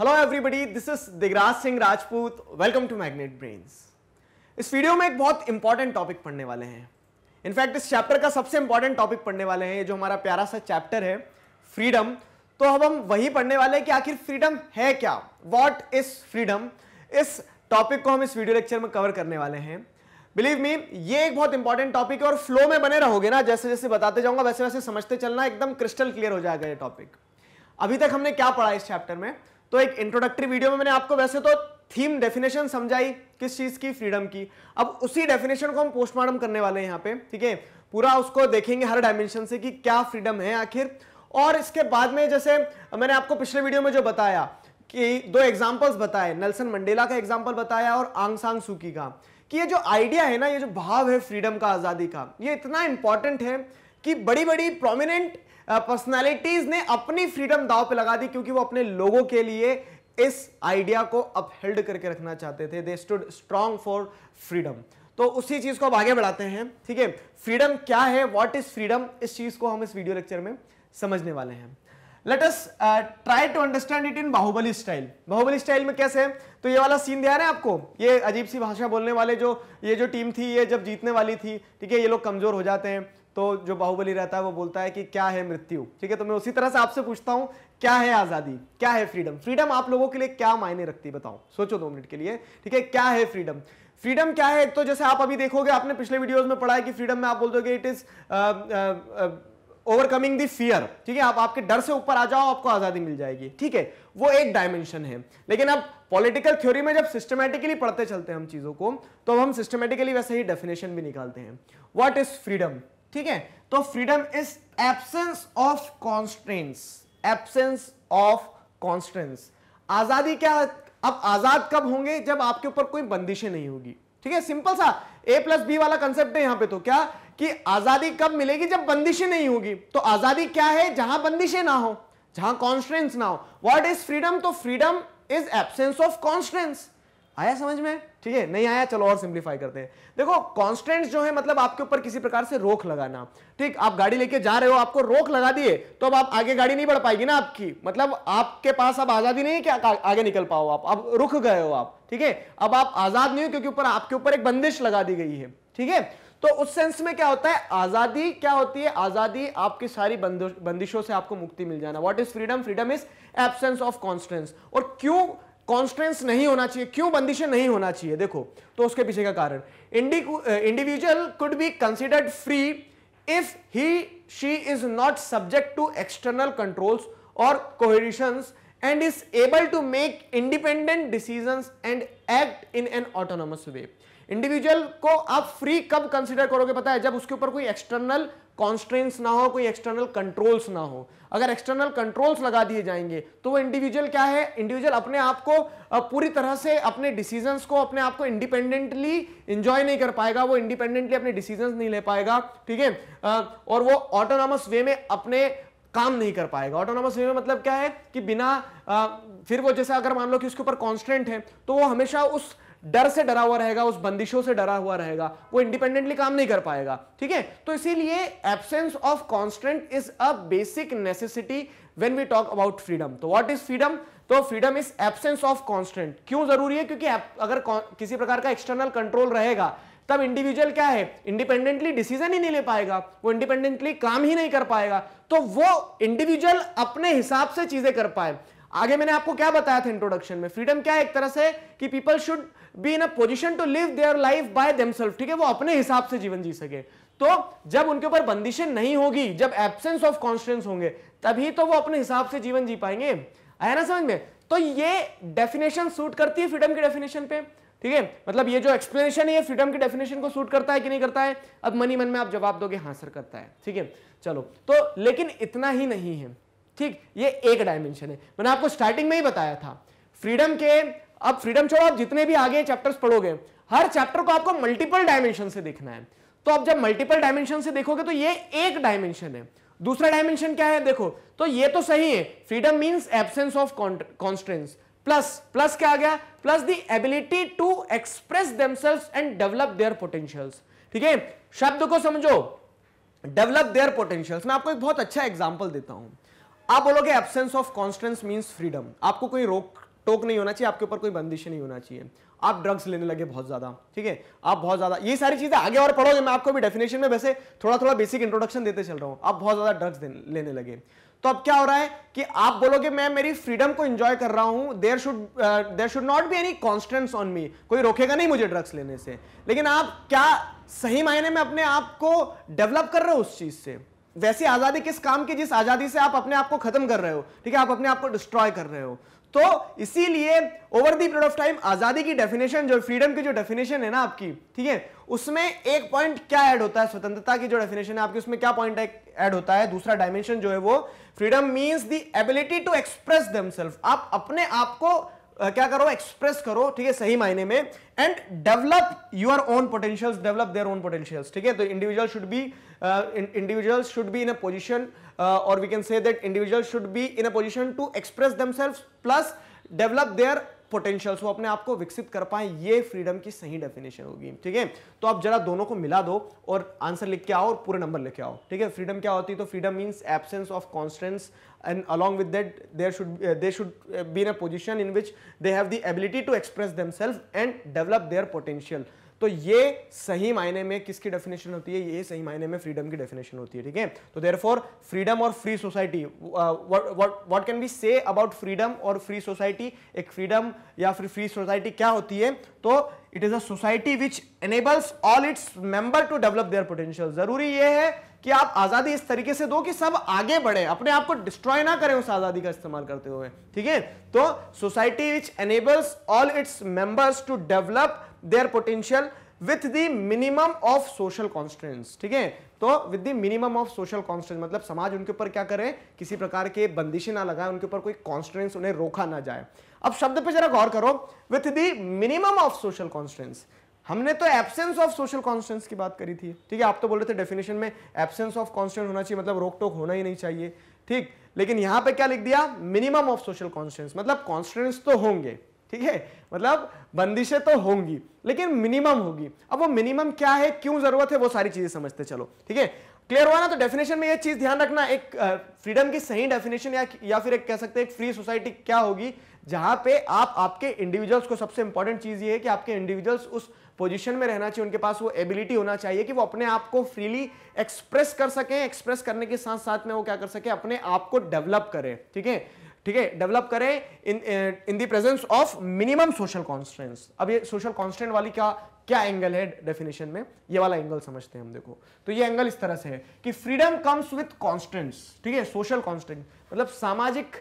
hello everybody this is Digraj Singh Rajput welcome to Magnet Brains इस video में एक बहुत इंपॉर्टेंट टॉपिक पढ़ने वाले हैं इनफैक्ट इस चैप्टर का सबसे इंपॉर्टेंट टॉपिक पढ़ने वाले हैं जो हमारा प्यारा सा चैप्टर है फ्रीडम तो अब हम वही पढ़ने वाले हैं कि आखिर फ्रीडम है क्या वॉट इज फ्रीडम इस टॉपिक को हम इस वीडियो लेक्चर में कवर करने वाले हैं बिलीव मी ये एक बहुत इंपॉर्टेंट टॉपिक है और फ्लो में बने रहोगे ना जैसे जैसे बताते जाऊंगा वैसे वैसे समझते चलना एकदम क्रिस्टल क्लियर हो जाएगा ये टॉपिक अभी तक हमने क्या पढ़ा इस चैप्टर में तो एक इंट्रोडक्टरी वीडियो में मैंने आपको वैसे तो थीम डेफिनेशन समझाई किस चीज़ की फ्रीडम की अब उसी डेफिनेशन को हम पोस्टमार्टम करने वाले हैं यहाँ पे ठीक है पूरा उसको देखेंगे हर डायमेंशन से कि क्या फ्रीडम है आखिर और इसके बाद में जैसे मैंने आपको पिछले वीडियो में जो बताया कि दो एग्जाम्पल्स बताए नेल्सन मंडेला का एग्जाम्पल बताया और आंगसांग सुकी का कि ये जो आइडिया है ना ये जो भाव है फ्रीडम का आज़ादी का ये इतना इंपॉर्टेंट है कि बड़ी बड़ी प्रोमिनेंट पर्सनालिटीज ने अपनी फ्रीडम दाव पे लगा दी क्योंकि वो अपने लोगों के लिए इस आइडिया को अपहेल्ड करके रखना चाहते थे they stood strong for freedom तो उसी चीज को अब आगे बढ़ाते हैं ठीक है फ्रीडम क्या है वॉट इज फ्रीडम इस चीज को हम इस वीडियो लेक्चर में समझने वाले हैं let us try to understand it in Bahubali style Bahubali style में कैसे है तो ये वाला सीन दिया है आपको ये अजीब सी भाषा बोलने वाले जो ये जो टीम थी ये जब जीतने वाली थी ठीक है ये लोग कमजोर हो जाते हैं तो जो बाहुबली रहता है वो बोलता है कि क्या है मृत्यु ठीक है तो मैं उसी तरह से आपसे पूछता हूँ क्या है आज़ादी क्या है फ्रीडम फ्रीडम आप लोगों के लिए क्या मायने रखती है बताओ सोचो दो मिनट के लिए ठीक है क्या है फ्रीडम फ्रीडम क्या है तो जैसे आप अभी देखोगे आपने पिछले वीडियोस में पढ़ा है कि फ्रीडम में आप बोल दोगे it is overcoming the fear ठीक है आप आपके डर से ऊपर आ जाओ आपको आज़ादी मिल जाएगी ठीक है वो एक डायमेंशन है लेकिन अब पॉलिटिकल थ्योरी में जब सिस्टमेटिकली पढ़ते चलते हैं हम चीज़ों को तो हम सिस्टमेटिकली वैसे ही डेफिनेशन भी निकालते हैं व्हाट इज फ्रीडम ठीक है तो freedom is absence of constants absence of constants आजादी क्या अब आजाद कब होंगे जब आपके ऊपर कोई बंदिशें नहीं होगी ठीक है सिंपल सा ए प्लस बी वाला कंसेप्ट है यहां पे तो क्या कि आजादी कब मिलेगी जब बंदिशें नहीं होगी तो आजादी क्या है जहां बंदिशें ना हो जहां कॉन्स्टेंट्स ना हो वॉट इज फ्रीडम तो freedom is absence of constants आया समझ में ठीक है नहीं आया चलो और सिंप्लीफाई करते हैं देखो कॉन्स्टेंट जो है मतलब आपके ऊपर किसी प्रकार से रोक लगाना ठीक आप गाड़ी लेके जा रहे हो आपको रोक लगा दिए तो अब आप आगे गाड़ी नहीं बढ़ पाएगी ना आपकी मतलब आपके पास अब आजादी नहीं है कि आगे निकल पाओ आप अब रुक गए हो आप ठीक है अब आप आजाद नहीं हो क्योंकि ऊपर आपके ऊपर एक बंदिश लगा दी गई है ठीक है तो उस सेंस में क्या होता है आजादी क्या होती है आजादी आपकी सारी बंदिशों से आपको मुक्ति मिल जाना what is freedom freedom is absence of constants और क्यों कॉन्स्टेंस नहीं होना चाहिए क्यों बंदिशें नहीं होना चाहिए देखो तो उसके पीछे का कारण individual could be considered free if he she is not subject to external controls और conditions and is able to make independent decision and act in an autonomous way individual को आप फ्री कब कंसिडर करोगे पता है जब उसके ऊपर कोई एक्सटर्नल कॉन्स्ट्रेंस ना हो कोई एक्सटर्नल कंट्रोल्स ना हो अगर एक्सटर्नल कंट्रोल्स लगा दिए जाएंगे तो वो इंडिविजुअल क्या है इंडिविजुअल अपने आप को पूरी तरह से अपने डिसीजंस को अपने आप को इंडिपेंडेंटली इंजॉय नहीं कर पाएगा वो इंडिपेंडेंटली अपने डिसीजंस नहीं ले पाएगा ठीक है और वो ऑटोनॉमस वे में अपने काम नहीं कर पाएगा ऑटोनॉमस वे में मतलब क्या है कि बिना आ, फिर वो जैसे अगर मान लो कि उसके ऊपर कॉन्स्टेंट है तो वो हमेशा उस डर से डरा हुआ रहेगा उस बंदिशों से डरा हुआ रहेगा वो इंडिपेंडेंटली काम नहीं कर पाएगा ठीक है तो इसीलिए absence of constant is a basic necessity when we talk about freedom तो व्हाट इज फ्रीडम तो freedom is absence of constant क्यों जरूरी है क्योंकि अगर किसी प्रकार का एक्सटर्नल कंट्रोल रहेगा तब इंडिविजुअल क्या है इंडिपेंडेंटली डिसीजन ही नहीं ले पाएगा वो इंडिपेंडेंटली काम ही नहीं कर पाएगा तो वो इंडिविजुअल अपने हिसाब से चीजें कर पाए आगे मैंने आपको क्या बताया था इंट्रोडक्शन में फ्रीडम क्या है एक तरह से कि people should be in a position to live their life by themself ठीक है वो अपने हिसाब से जीवन जी सके तो जब उनके ऊपर बंदिशें नहीं होगी जब एब्सेंस ऑफ कॉन्स्टेंस होंगे तभी तो वो अपने हिसाब से जीवन जी पाएंगे आया ना समझ में तो ये डेफिनेशन सूट करती है फ्रीडम की डेफिनेशन पे ठीक है मतलब ये जो एक्सप्लेनेशन है ये फ्रीडम की डेफिनेशन को सूट करता है कि नहीं करता है अब मनी मन में आप जवाब दोगे हाँ सर करता है ठीक है चलो तो लेकिन इतना ही नहीं है ठीक ये एक डायमेंशन है मैंने आपको स्टार्टिंग में ही बताया था फ्रीडम के अब फ्रीडम छोड़ो आप जितने भी आगे चैप्टर्स पढ़ोगे हर चैप्टर को आपको मल्टीपल डायमेंशन से देखना है तो आप जब मल्टीपल डायमेंशन से देखोगे तो ये एक डायमेंशन है दूसरा डायमेंशन क्या है देखो तो ये तो सही है freedom means absence of constants plus plus क्या आ गया plus the ability to express themselves and develop their potentials ठीक है शब्द को समझो डेवलप देयर पोटेंशियल्स मैं आपको एक बहुत अच्छा एग्जाम्पल देता हूं आप बोलोगे absence of constants means freedom आपको कोई रोक टोक नहीं होना चाहिए आपके ऊपर कोई बंदिश नहीं होना चाहिए आप ड्रग्स लेने लगे बहुत ज्यादा ठीक है आप बहुत ज्यादा ये सारी चीजें आगे और पढ़ोगे मैं आपको भी डेफिनेशन में वैसे थोड़ा थोड़ा बेसिक इंट्रोडक्शन देते चल रहा हूँ आप बहुत ज्यादा ड्रग्स लेने लगे तो अब क्या हो रहा है कि आप बोलोगे मैं मेरी फ्रीडम को एंजॉय कर रहा हूं there should there should not be any constants on me कोई रोकेगा नहीं मुझे ड्रग्स लेने से लेकिन आप क्या सही मायने में अपने आप को डेवलप कर रहे हो उस चीज से वैसी आजादी किस काम की जिस आजादी से आप अपने आप को खत्म कर रहे हो ठीक है आप अपने आप को डिस्ट्रॉय कर रहे हो तो इसीलिए over the period of time आजादी की डेफिनेशन जो फ्रीडम की जो डेफिनेशन है ना आपकी ठीक है उसमें एक पॉइंट क्या ऐड होता है स्वतंत्रता की जो डेफिनेशन है आपकी उसमें क्या पॉइंट ऐड होता है दूसरा डायमेंशन जो है वो freedom means the ability to express themself आप अपने आप को क्या करो एक्सप्रेस करो ठीक है सही मायने में and develop your own potentials develop their own potentials ठीक है तो individual should be individual should be in a position और we can say that individual should be in a position to express themselves plus develop their potentials वो अपने आप को विकसित कर पाए ये फ्रीडम की सही डेफिनेशन होगी ठीक है तो आप जरा दोनों को मिला दो और आंसर लिख के आओ और पूरे नंबर लिख के आओ ठीक है फ्रीडम क्या होती है तो freedom means absence of constants and along with that there should they should be in a position in which they have the ability to express them and develop their potential तो ये सही मायने में किसकी डेफिनेशन होती है ये सही मायने में फ्रीडम की डेफिनेशन होती है ठीक है तो देर फ्रीडम और free society what can be say about freedom और फ्री सोसाइटी एक फ्रीडम या फिर फ्री सोसाइटी क्या होती है तो it is a society which enables all its member to develop their potential जरूरी यह है कि आप आजादी इस तरीके से दो कि सब आगे बढ़े अपने आप को डिस्ट्रॉय ना करें उस आजादी का इस्तेमाल करते हुए ठीक है तो society which enables all its members to develop their potential with the minimum of social constants ठीक है तो with the minimum of social constants मतलब समाज उनके ऊपर क्या करे किसी प्रकार के बंदिशें ना लगाए उनके ऊपर कोई कॉन्स्टेंस उन्हें रोका ना जाए अब शब्द पे जरा गौर करो with the minimum of social constants हमने तो एब्सेंस ऑफ सोशल कॉन्स्टेंस की बात करी थी ठीक है आप तो बोल रहे थे डेफिनेशन में एब्सेंस ऑफ कांस्टेंट होना चाहिए मतलब रोक टोक होना ही नहीं चाहिए ठीक लेकिन यहां पे क्या लिख दिया मिनिमम ऑफ सोशल कॉन्स्टेंस मतलब कॉन्स्टेंस तो होंगे ठीक है मतलब बंदिशें तो होंगी लेकिन मिनिमम होगी अब वो मिनिमम क्या है क्यों जरूरत है वो सारी चीजें समझते चलो ठीक है क्लियर हुआ ना तो डेफिनेशन में ये चीज ध्यान रखना एक फ्रीडम की सही डेफिनेशन या या फिर एक कह सकते हैं फ्री सोसाइटी क्या होगी जहां पे आप आपके इंडिविजुअल्स को सबसे इंपॉर्टेंट चीज ये है कि आपके इंडिविजुअल्स उस पोजीशन में रहना चाहिए उनके पास वो एबिलिटी होना चाहिए कि वो अपने आप को फ्रीली एक्सप्रेस कर सकें एक्सप्रेस करने के साथ साथ में वो क्या कर सके अपने आप को डेवलप करें ठीक है ठीक है डेवलप करें in in presence of minimum social constant अब ये सोशल कॉन्स्टेंट वाली क्या क्या एंगल है डेफिनेशन में ये वाला एंगल समझते हैं हम देखो तो ये एंगल इस तरह से है कि फ्रीडम कम्स विथ कॉन्स्टेंट्स ठीक है सोशल कॉन्स्टेंट मतलब सामाजिक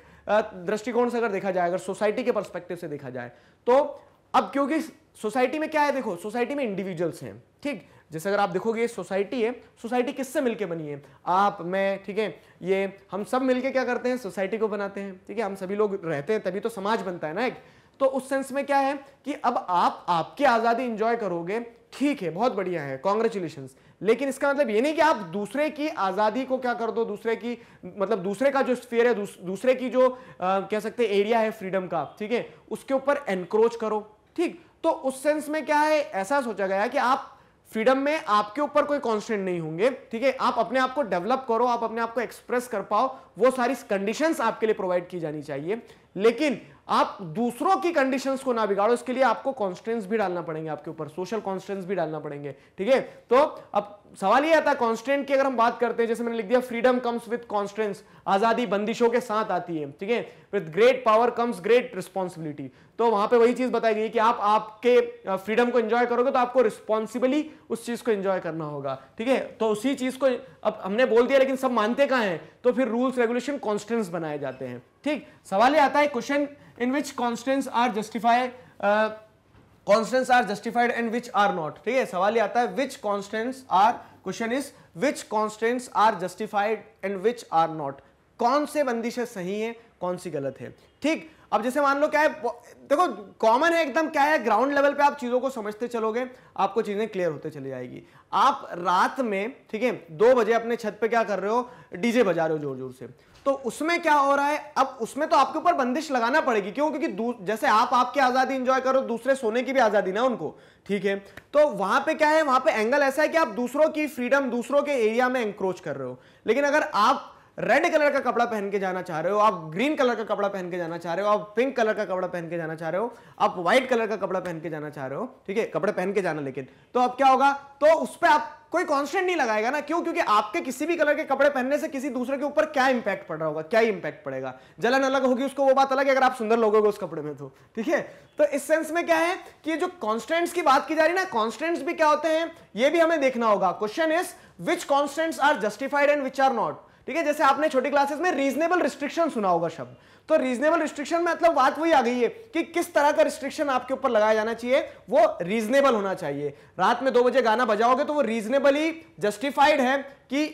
दृष्टिकोण से अगर देखा जाए अगर सोसाइटी के परस्पेक्टिव से देखा जाए तो अब क्योंकि सोसाइटी में क्या है देखो सोसाइटी में इंडिविजुअल्स हैं ठीक जैसे अगर आप देखोगे सोसाइटी है सोसाइटी किससे मिलके बनी है आप मैं ठीक है ये हम सब मिलके क्या करते हैं सोसाइटी को बनाते हैं ठीक है हम सभी लोग रहते हैं तभी तो समाज बनता है ना एक तो उस सेंस में क्या है कि अब आप आपकी आज़ादी इंजॉय करोगे ठीक है बहुत बढ़िया है कॉन्ग्रेचुलेशन लेकिन इसका मतलब ये नहीं कि आप दूसरे की आज़ादी को क्या कर दो दूसरे की मतलब दूसरे का जो स्फेयर है दूस, दूसरे की जो आ, कह सकते एरिया है फ्रीडम का ठीक है उसके ऊपर एनक्रोच करो ठीक तो उस सेंस में क्या है ऐसा सोचा गया कि आप फ्रीडम में आपके ऊपर कोई कॉन्स्टेंट नहीं होंगे ठीक है आप अपने आप को डेवलप करो आप अपने आप को एक्सप्रेस कर पाओ वो सारी कंडीशंस आपके लिए प्रोवाइड की जानी चाहिए लेकिन आप दूसरों की कंडीशंस को ना बिगाड़ो इसके लिए आपको कॉन्स्टेंट्स भी डालना पड़ेंगे आपके ऊपर सोशल कॉन्स्टेंट्स भी डालना पड़ेंगे ठीक है तो अब सवाल ये आता है कॉन्स्टेंट की अगर हम बात करते हैं जैसे मैंने लिख दिया फ्रीडम कम्स विद कॉन्स्टेंट्स आजादी बंदिशों के साथ आती है ठीक है with great power comes great responsibility तो वहां पे वही चीज बताई गई कि आप आपके फ्रीडम को एंजॉय करोगे तो आपको रिस्पॉन्सिबली उस चीज को एंजॉय करना होगा ठीक है तो उसी चीज को अब हमने बोल दिया लेकिन सब मानते कहा है तो फिर रूल्स रेगुलेशन कॉन्स्टेंट बनाए जाते हैं ठीक सवाल ये आता है question in which constants are justify constants are justified and which are not ठीक है सवाल ये आता है which constants are question is which constants are justified and which are not कौन से बंदिशें सही है कौन सी गलत है ठीक अब जैसे मान लो क्या है देखो कॉमन है एकदम क्या है ग्राउंड लेवल पे आप चीज़ों को समझते चलोगे आपको चीज़ें क्लियर होते चली जाएगी आप रात में ठीक है दो बजे अपने छत पे क्या कर रहे हो डीजे बजा रहे हो जोर जोर से तो उसमें क्या हो रहा है अब उसमें तो आपके ऊपर बंदिश लगाना पड़ेगी क्यों क्योंकि जैसे आप आपकी आज़ादी एंजॉय करो दूसरे सोने की भी आज़ादी ना उनको ठीक है तो वहां पे क्या है वहां पे एंगल ऐसा है कि आप दूसरों की फ्रीडम दूसरों के एरिया में इंक्रोच कर रहे हो लेकिन अगर आप रेड कलर का कपड़ा पहन के जाना चाह रहे हो आप ग्रीन कलर का कपड़ा पहन के जाना चाह रहे हो आप पिंक कलर का कपड़ा पहन के जाना चाह रहे हो आप व्हाइट कलर का कपड़ा पहन के जाना चाह रहे हो ठीक है कपड़े पहन के जाना लेकिन तो अब क्या होगा तो उस पर आप कोई कांस्टेंट नहीं लगाएगा ना क्यों क्योंकि आपके किसी भी कलर के कपड़े पहनने से किसी दूसरे के ऊपर क्या इंपैक्ट पड़ रहा होगा क्या इंपैक्ट पड़ेगा जलन अलग होगी उसको वो बात अलग है अगर आप सुंदर लोगों को उस कपड़े में तो ठीक है तो इस सेंस में क्या है कि जो कॉन्स्टेंट्स की बात की जा रही है ना कॉन्स्टेंट्स भी क्या होते हैं ये भी हमें देखना होगा question is which constants are justified and which are not ठीक है जैसे आपने छोटी क्लासेस में रीजनेबल रिस्ट्रिक्शन सुना होगा शब्द तो रीजनेबल रिस्ट्रिक्शन में मतलब बात वही आ गई है कि किस तरह का रिस्ट्रिक्शन आपके ऊपर लगाया जाना चाहिए वो रीजनेबल होना चाहिए रात में दो बजे गाना बजाओगे तो वो रीजनेबली जस्टिफाइड है कि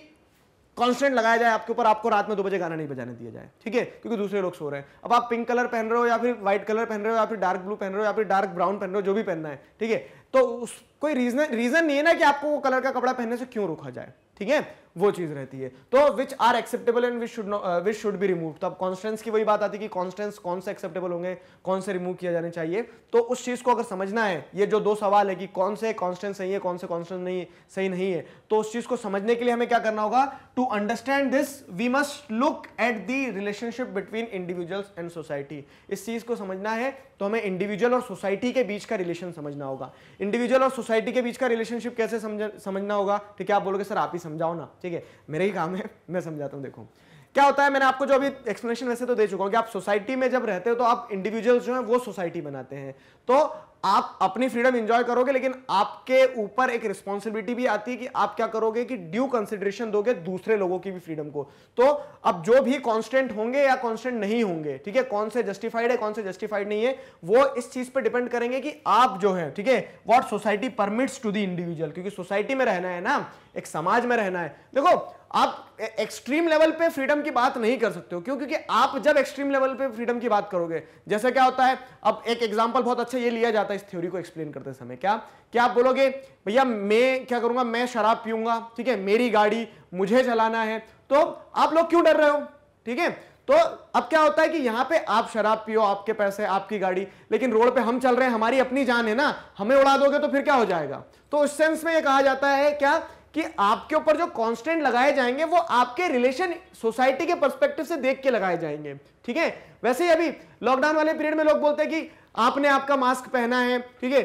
कॉन्स्टेंट लगाया जाए आपके ऊपर आपको रात में दो बजे गाना नहीं बजाने दिया जाए ठीक है क्योंकि दूसरे लोग सो रहे हैं अब आप पिंक कलर पहन रहे हो या फिर व्हाइट कलर पहन रहे हो या फिर डार्क ब्लू पहन रहे हो या फिर डार्क ब्राउन पहन रहे हो जो भी पहनना है ठीक है तो उस कोई रीजन रीजन नहीं है ना कि आपको वो कलर का कपड़ा पहनने से क्यों रोका जाए ठीक है वो चीज रहती है तो which are acceptable and which should which should be remove तो अब कॉन्स्टेंस की वही बात आती है कि कॉन्स्टेंस कौन से एक्सेप्टेबल होंगे कौन से रिमूव किया जाने चाहिए तो उस चीज को अगर समझना है ये जो दो सवाल है कि कौन से कॉन्स्टेंस सही है कौन से कॉन्स्टेंस नहीं सही नहीं है तो उस चीज को समझने के लिए हमें क्या करना होगा to understand this we must look at the relationship between individuals and society इस चीज को समझना है तो हमें इंडिविजुअल और सोसाइटी के बीच का रिलेशन समझना होगा इंडिविजुअल और सोसाइटी के बीच का रिलेशनशिप कैसे समझना होगा ठीक है आप बोलोगे सर आप ही समझाओ ना ठीक है मेरा ही काम है मैं समझाता हूँ देखो क्या होता है मैंने आपको जो अभी एक्सप्लेनेशन वैसे तो दे चुका हूं कि आप सोसाइटी में जब रहते हो तो आप इंडिविजुअल जो है वो सोसाइटी बनाते हैं तो आप अपनी फ्रीडम एंजॉय करोगे लेकिन आपके ऊपर एक रिस्पॉन्सिबिलिटी भी आती है कि आप क्या करोगे कि ड्यू कंसिडरेशन दोगे दूसरे लोगों की भी फ्रीडम को तो अब जो भी कांस्टेंट होंगे या कांस्टेंट नहीं होंगे ठीक है कौन से जस्टिफाइड है कौन से जस्टिफाइड नहीं है वो इस चीज पर डिपेंड करेंगे कि आप जो है ठीक है what society permits to the individual क्योंकि सोसाइटी में रहना है ना एक समाज में रहना है देखो आप एक्सट्रीम लेवल पे फ्रीडम की बात नहीं कर सकते हो क्यों क्योंकि आप जब एक्सट्रीम लेवल पे फ्रीडम की बात करोगे जैसे क्या होता है अब एक एग्जांपल बहुत अच्छा ये लिया जाता है इस थ्योरी को एक्सप्लेन करते समय क्या क्या आप बोलोगे भैया मैं क्या करूंगा मैं शराब पीऊंगा ठीक है मेरी गाड़ी मुझे चलाना है तो आप लोग क्यों डर रहे हो ठीक है तो अब क्या होता है कि यहां पे आप शराब पियो आपके पैसे आपकी गाड़ी लेकिन रोड पे हम चल रहे हैं हमारी अपनी जान है ना हमें उड़ा दोगे तो फिर क्या हो जाएगा तो उस सेंस में ये कहा जाता है क्या कि आपके ऊपर जो कांस्टेंट लगाए जाएंगे वो आपके रिलेशन सोसाइटी के परस्पेक्टिव से देख के लगाए जाएंगे ठीक है वैसे ही अभी लॉकडाउन वाले पीरियड में लोग बोलते हैं कि आपने आपका मास्क पहना है ठीक है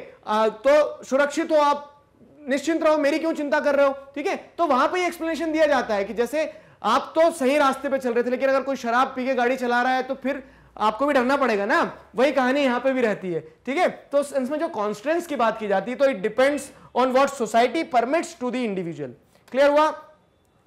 तो सुरक्षित हो आप निश्चिंत रहो मेरी क्यों चिंता कर रहे हो ठीक है तो वहां पर एक्सप्लेनेशन दिया जाता है कि जैसे आप तो सही रास्ते पर चल रहे थे लेकिन अगर कोई शराब पी के गाड़ी चला रहा है तो फिर आपको भी डरना पड़ेगा ना वही कहानी यहां पे भी रहती है ठीक है तो इसमें जो कॉन्स्टेंस की बात की जाती है तो it depends on what society permits to the individual clear हुआ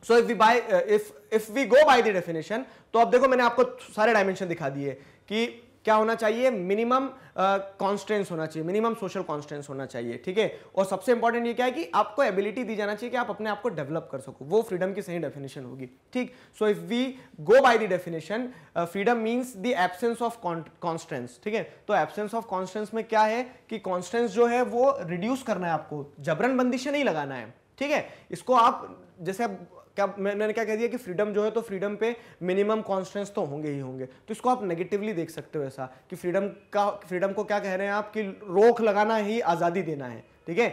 so if we by if if we go by the definition तो अब देखो मैंने आपको सारे डायमेंशन दिखा दिए कि क्या होना चाहिए मिनिमम कॉन्स्टेंस uh, होना चाहिए मिनिमम सोशल कॉन्स्टेंस होना चाहिए ठीक है और सबसे इंपॉर्टेंट ये क्या है कि आपको एबिलिटी दी जाना चाहिए कि आप अपने आप को डेवलप कर सको वो फ्रीडम की सही डेफिनेशन होगी ठीक so if we go by the definition freedom means the absence of constants ठीक है तो एब्सेंस ऑफ कॉन्स्टेंस में क्या है कि कॉन्स्टेंस जो है वो रिड्यूस करना है आपको जबरन बंदिशें नहीं लगाना है ठीक है इसको आप जैसे क्या मैंने क्या कह दिया कि फ्रीडम जो है तो फ्रीडम पे मिनिमम कॉन्स्टेंस तो होंगे ही होंगे तो इसको आप नेगेटिवली देख सकते हो ऐसा कि फ्रीडम का फ्रीडम को क्या कह रहे हैं आप कि रोक लगाना ही आज़ादी देना है ठीक है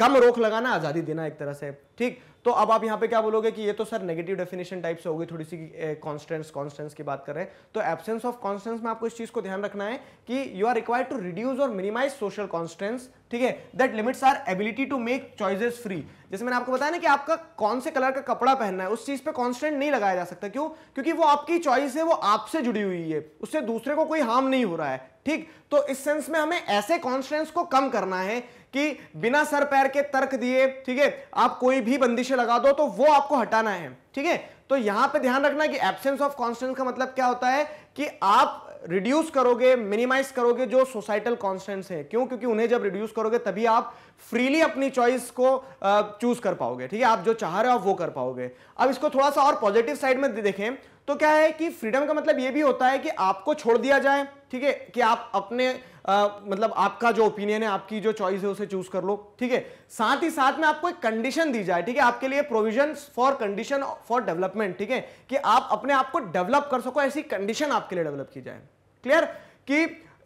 कम रोक लगाना आज़ादी देना एक तरह से ठीक तो अब आप यहाँ पे क्या बोलोगे कि ये तो सर नेगेटिव डेफिनेशन टाइप से होगी थोड़ी सी कॉन्स्टेंस कॉन्स्टेंस की बात कर रहे हैं तो एब्सेंस ऑफ कॉन्स्टेंस में आपको इस चीज़ को ध्यान रखना है कि you are required to reduce और मिनिमाइज सोशल कॉन्स्टेंस ठीक है that limits our ability to make choices free जैसे मैंने आपको बताया ना कि आपका कौन से कलर का कपड़ा पहनना है उस चीज़ पर कॉन्स्टेंट नहीं लगाया जा सकता क्यों क्योंकि वो आपकी चॉइस है वो आपसे जुड़ी हुई है उससे दूसरे को कोई हार्म नहीं हो रहा है ठीक तो इस सेंस में हमें ऐसे कॉन्स्टेंट्स को कम करना है कि बिना सर पैर के तर्क दिए ठीक है आप कोई भी बंदिशें लगा दो तो वो आपको हटाना है ठीक है तो यहां पे ध्यान रखना कि एब्सेंस ऑफ कॉन्स्टेंट का मतलब क्या होता है कि आप रिड्यूस करोगे मिनिमाइज करोगे जो सोसाइटल कॉन्स्टेंट्स है क्यों क्योंकि उन्हें जब रिड्यूस करोगे तभी आप फ्रीली अपनी चॉइस को चूज कर पाओगे ठीक है आप जो चाह रहे हो वो कर पाओगे अब इसको थोड़ा सा और पॉजिटिव साइड में देखें तो क्या है कि फ्रीडम का मतलब ये भी होता है कि आपको छोड़ दिया जाए ठीक है कि आप अपने आ, मतलब आपका जो ओपिनियन है आपकी जो चॉइस है उसे चूज कर लो ठीक है साथ ही साथ में आपको एक कंडीशन दी जाए ठीक है आपके लिए provision for condition for development ठीक है कि आप अपने आप को डेवलप कर सको ऐसी कंडीशन आपके लिए डेवलप की जाए क्लियर कि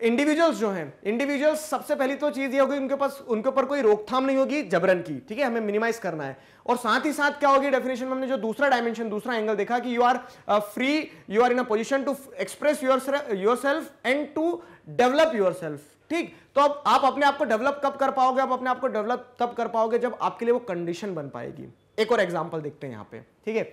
इंडिविजुअल्स जो हैं इंडिविजुअल्स सबसे पहली तो चीज ये होगी उनके पास उनके ऊपर कोई रोकथाम नहीं होगी जबरन की ठीक है हमें मिनिमाइज करना है और साथ ही साथ क्या होगी डेफिनेशन में हमने जो दूसरा डायमेंशन दूसरा एंगल देखा कि you are free you are in a position to express your your self and to develop your self ठीक तो अब आप अपने आप को डेवलप कब कर पाओगे आप अपने आप को डेवलप तब कर पाओगे जब आपके लिए वो कंडीशन बन पाएगी एक और एग्जाम्पल देखते हैं यहाँ पे ठीक है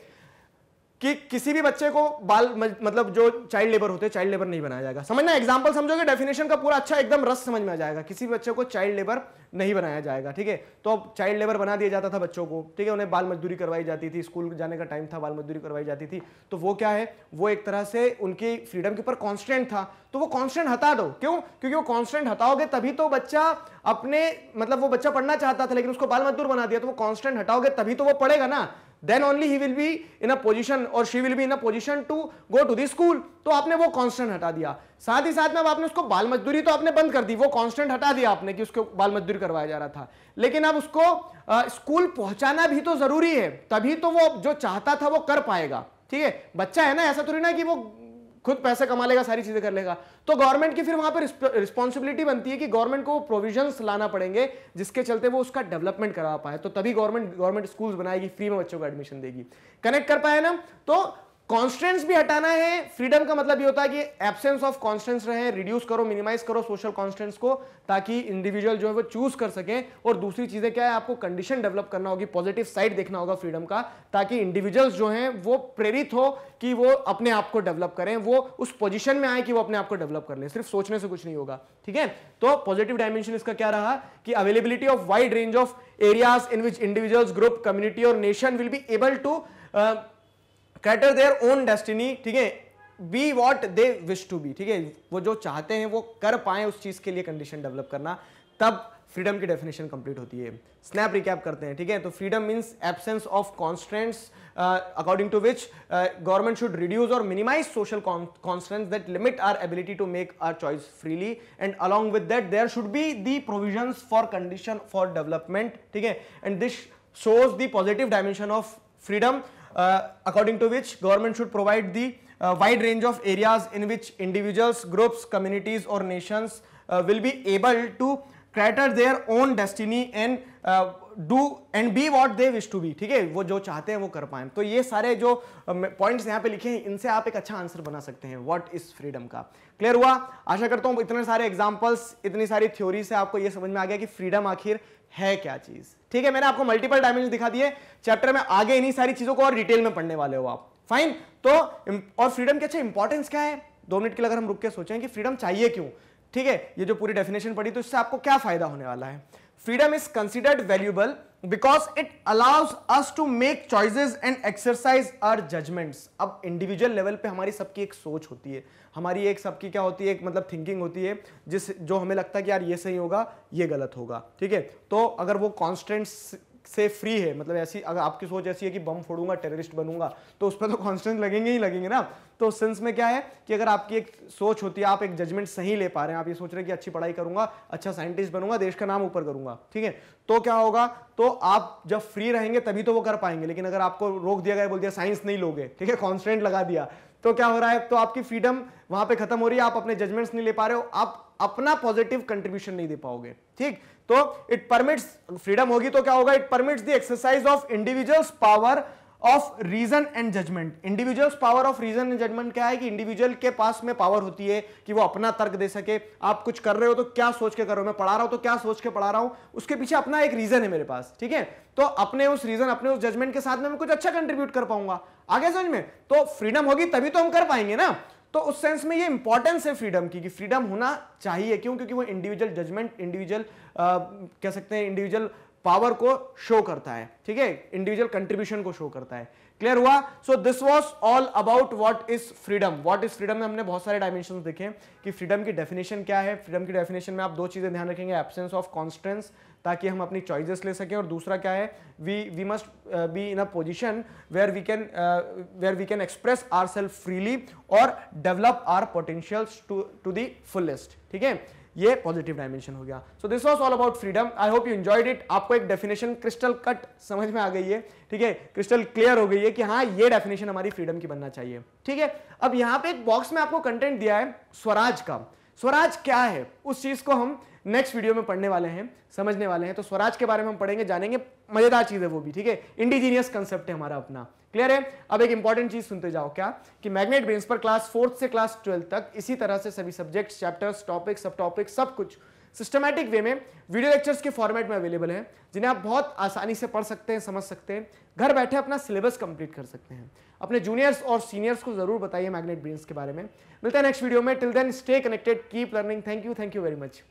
कि किसी भी बच्चे को बाल मतलब जो चाइल्ड लेबर होते हैं चाइल्ड लेबर नहीं बनाया जाएगा समझना एग्जाम्पल समझोगे डेफिनेशन का पूरा अच्छा एकदम रस समझ में आ जाएगा किसी भी बच्चे को चाइल्ड लेबर नहीं बनाया जाएगा ठीक है तो अब चाइल्ड लेबर बना दिया जाता था बच्चों को ठीक है उन्हें बाल मजदूरी करवाई जाती थी स्कूल जाने का टाइम था बाल मजदूरी करवाई जाती थी तो वो क्या है वो एक तरह से उनकी फ्रीडम के ऊपर कॉन्स्टेंट था तो वो कॉन्स्टेंट हटा दो क्यों क्योंकि वो कॉन्स्टेंट हटाओगे तभी तो बच्चा अपने मतलब वो बच्चा पढ़ना चाहता था लेकिन उसको बाल मजदूर बना दिया तो वो कॉन्स्टेंट हटाओगे तभी तो वो पढ़ेगा ना then only he will be in a position और she will be in a position to go to the school तो आपने वो कॉन्स्टेंट हटा दिया साथ ही साथ में अब आपने उसको बाल मजदूरी तो आपने बंद कर दी वो कॉन्स्टेंट हटा दिया आपने कि उसको बाल मजदूरी करवाया जा रहा था लेकिन अब उसको आ, स्कूल पहुंचाना भी तो जरूरी है तभी तो वो जो चाहता था वो कर पाएगा ठीक है बच्चा है ना ऐसा थोड़ी ना कि वो खुद पैसे कमा लेगा सारी चीजें कर लेगा तो गवर्नमेंट की फिर वहां पर रिस्पॉन्सिबिलिटी बनती है कि गवर्नमेंट को प्रोविजन लाना पड़ेंगे जिसके चलते वो उसका डेवलपमेंट करा पाए तो तभी गवर्नमेंट गवर्नमेंट स्कूल बनाएगी फ्री में बच्चों को एडमिशन देगी कनेक्ट कर पाए ना तो कॉन्स्टेंट्स भी हटाना है फ्रीडम का मतलब ये होता है कि एब्सेंस ऑफ कॉन्स्टेंट्स रहे रिड्यूस करो मिनिमाइज करो सोशल कॉन्स्टेंट्स को ताकि इंडिविजुअल जो है वो चूज कर सके और दूसरी चीजें क्या है आपको कंडीशन डेवलप करना होगी पॉजिटिव साइड देखना होगा फ्रीडम का ताकि इंडिविजुअल्स जो हैं वो प्रेरित हो कि वो अपने आप को डेवलप करें वो उस पोजिशन में आए कि वो अपने आप को डेवलप कर लें सिर्फ सोचने से कुछ नहीं होगा ठीक है तो पॉजिटिव डायमेंशन इसका क्या रहा कि availability of wide range of areas in which individuals group community और nation will be able to cater their own destiny ठीक है be what they wish to be ठीक है वो जो चाहते हैं वो कर पाए उस चीज़ के लिए कंडीशन डेवलप करना तब फ्रीडम की डेफिनेशन कंप्लीट होती है स्नैप रिकैप करते हैं ठीक है तो freedom means absence of constants according to which government should reduce और minimize social constants that limit our ability to make our choice freely and along with that there should be the provision for condition for development ठीक है and this shows the positive dimension of freedom Uh, according to which government should provide the uh, wide range of areas in which individuals, groups, communities or nations uh, will be able to cater their own destiny and do and be what they wish to be ठीक है वो जो चाहते हैं वो कर पाए तो ये सारे जो पॉइंट्स यहाँ पे लिखे हैं इनसे आप एक अच्छा आंसर बना सकते हैं वॉट इज फ्रीडम का क्लियर हुआ आशा करता हूँ इतने सारे एग्जाम्पल्स इतनी सारी थ्योरी से आपको ये समझ में आ गया कि फ्रीडम आखिर है क्या चीज़ ठीक है मैंने आपको मल्टीपल डायमेंशन दिखा दिए चैप्टर में आगे इन्हीं सारी चीजों को और डिटेल में पढ़ने वाले हो आप फाइन तो और फ्रीडम के अच्छा इंपॉर्टेंस क्या है दो मिनट के लिए अगर हम रुक के सोचें कि फ्रीडम चाहिए क्यों ठीक है ये जो पूरी डेफिनेशन पड़ी तो इससे आपको क्या फायदा होने वाला है freedom is considered valuable because it allows us to make choices and exercise our judgements अब इंडिविजुअल लेवल पे हमारी सबकी एक सोच होती है हमारी एक सबकी क्या होती है एक मतलब थिंकिंग होती है जिस जो हमें लगता है कि यार ये सही होगा ये गलत होगा ठीक है तो अगर वो कॉन्स्टेंट्स से फ्री है मतलब ऐसी अगर आपकी सोच ऐसी है कि बम फोड़ूंगा टेररिस्ट बनूंगा तो उस पर तो कॉन्स्टेंट लगेंगे ही लगेंगे ना तो उस सेंस में क्या है कि अगर आपकी एक सोच होती है आप एक जजमेंट सही ले पा रहे हैं आप ये सोच रहे हैं कि अच्छी पढ़ाई करूंगा अच्छा साइंटिस्ट बनूंगा देश का नाम ऊपर करूंगा ठीक है तो क्या होगा तो आप जब फ्री रहेंगे तभी तो वो कर पाएंगे लेकिन अगर आपको रोक दिया गया बोल दिया साइंस नहीं लोगे ठीक है कॉन्स्टेंट लगा दिया तो क्या हो रहा है तो आपकी फ्रीडम वहां पे खत्म हो रही है आप अपने जजमेंट्स नहीं ले पा रहे हो आप अपना पॉजिटिव कंट्रीब्यूशन नहीं दे पाओगे ठीक तो इट परमिट्स फ्रीडम होगी तो क्या होगा it permits the exercise of individuals power of reason and judgement individuals power of reason and judgement क्या है कि इंडिविजुअल के पास में पावर होती है कि वो अपना तर्क दे सके आप कुछ कर रहे हो तो क्या सोच के करो मैं पढ़ा रहा हूं तो क्या सोच के पढ़ा रहा हूं उसके पीछे अपना एक रीजन है मेरे पास ठीक है तो अपने उस रीजन अपने उस जजमेंट के साथ में मैं कुछ अच्छा कंट्रीब्यूट कर पाऊंगा आगे समझ में तो फ्रीडम होगी तभी तो हम कर पाएंगे ना तो उस सेंस में ये इंपॉर्टेंस है फ्रीडम की कि फ्रीडम होना चाहिए क्यों क्योंकि वो इंडिविजुअल जजमेंट इंडिविजुअल कह सकते हैं इंडिविजुअल पावर को शो करता है ठीक है इंडिविजुअल कंट्रीब्यूशन को शो करता है क्लियर हुआ so this was all about what is freedom what is freedom में हमने बहुत सारे डायमेंशन देखे कि फ्रीडम की डेफिनेशन क्या है फ्रीडम की डेफिनेशन में आप दो चीजें ध्यान रखेंगे एबसेंस ऑफ कॉन्स्टेंस ताकि हम अपनी चॉइसेस ले सकें और दूसरा क्या है we we must be in a position where we can where we can express our self freely और develop our potentials to to the fullest ठीक है ये पॉजिटिव डायमेंशन हो गया so this was all about freedom I hope you enjoyed it आपको एक definition crystal cut समझ में आ गई है ठीक है क्रिस्टल क्लियर हो गई है कि हाँ ये डेफिनेशन हमारी फ्रीडम की बनना चाहिए ठीक है अब यहाँ पे एक बॉक्स में आपको कंटेंट दिया है स्वराज का स्वराज क्या है उस चीज को हम नेक्स्ट वीडियो में पढ़ने वाले हैं समझने वाले हैं तो स्वराज के बारे में हम पढ़ेंगे जानेंगे मजेदार चीज है वो भी ठीक है इंडिजीनियस कंसेप्ट है हमारा अपना क्लियर है अब एक इंपॉर्टेंट चीज सुनते जाओ क्या कि मैग्नेट ब्रेन्स पर क्लास फोर्थ से क्लास ट्वेल्थ तक इसी तरह से सभी सब्जेक्ट चैप्टर्स टॉपिक सब टॉपिक सब कुछ सिस्टमैटिक वे में वीडियो लेक्चर्स के फॉर्मेट में अवेलेबल है जिन्हें आप बहुत आसानी से पढ़ सकते हैं समझ सकते हैं घर बैठे अपना सिलेबस कंप्लीट कर सकते हैं अपने जूनियर्स और सीनियर्स को जरूर बताइए मैग्नेट ब्रेन्स के बारे में मिलते हैं नेक्स्ट वीडियो में till then stay connected keep learning thank you thank you very much